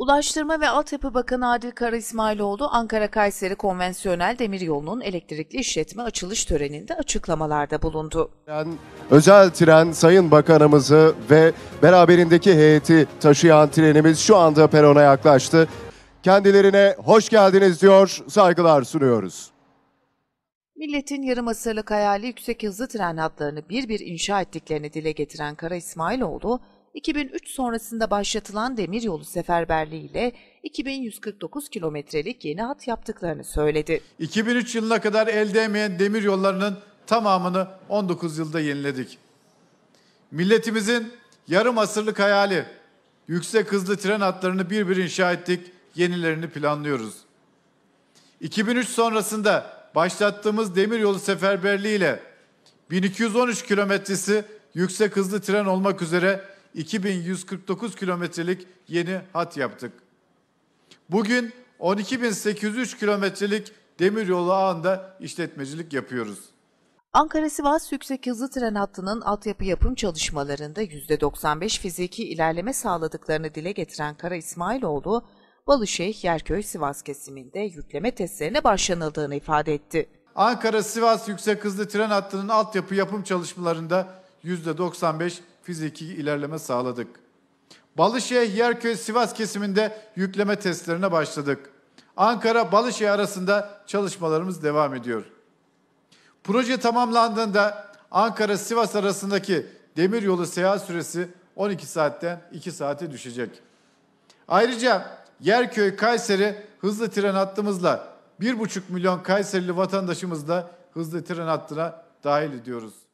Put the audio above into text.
Ulaştırma ve Altyapı Bakanı Adil Kara İsmailoğlu, Ankara-Kayseri Konvensiyonel Demiryolu'nun elektrikli işletme açılış töreninde açıklamalarda bulundu. Özel tren Sayın Bakanımızı ve beraberindeki heyeti taşıyan trenimiz şu anda perona yaklaştı. Kendilerine hoş geldiniz diyor, saygılar sunuyoruz. Milletin yarım asırlık hayali yüksek hızlı tren hatlarını bir bir inşa ettiklerini dile getiren Kara İsmailoğlu, 2003 sonrasında başlatılan demiryolu seferberliği ile 2149 kilometrelik yeni hat yaptıklarını söyledi. 2003 yılına kadar elde değmeyen demir yollarının tamamını 19 yılda yeniledik. Milletimizin yarım asırlık hayali yüksek hızlı tren hatlarını bir bir inşa ettik, yenilerini planlıyoruz. 2003 sonrasında başlattığımız demiryolu seferberliği ile 1213 kilometresi yüksek hızlı tren olmak üzere 2149 kilometrelik yeni hat yaptık. Bugün 12803 kilometrelik demiryolu ağında işletmecilik yapıyoruz. Ankara-Sivas yüksek hızlı tren hattının altyapı yapım çalışmalarında %95 fiziki ilerleme sağladıklarını dile getiren Kara İsmailoğlu, Balışehir Yerköy Sivas kesiminde yükleme testlerine başlanıldığını ifade etti. Ankara-Sivas yüksek hızlı tren hattının altyapı yapım çalışmalarında %95 fiziki ilerleme sağladık. Balışehir Yerköy Sivas kesiminde yükleme testlerine başladık. Ankara Balışehir arasında çalışmalarımız devam ediyor. Proje tamamlandığında Ankara Sivas arasındaki demiryolu seyahat süresi 12 saatten 2 saate düşecek. Ayrıca Yerköy Kayseri hızlı tren hattımızla 1,5 milyon Kayserili vatandaşımızla hızlı tren hattına dahil ediyoruz.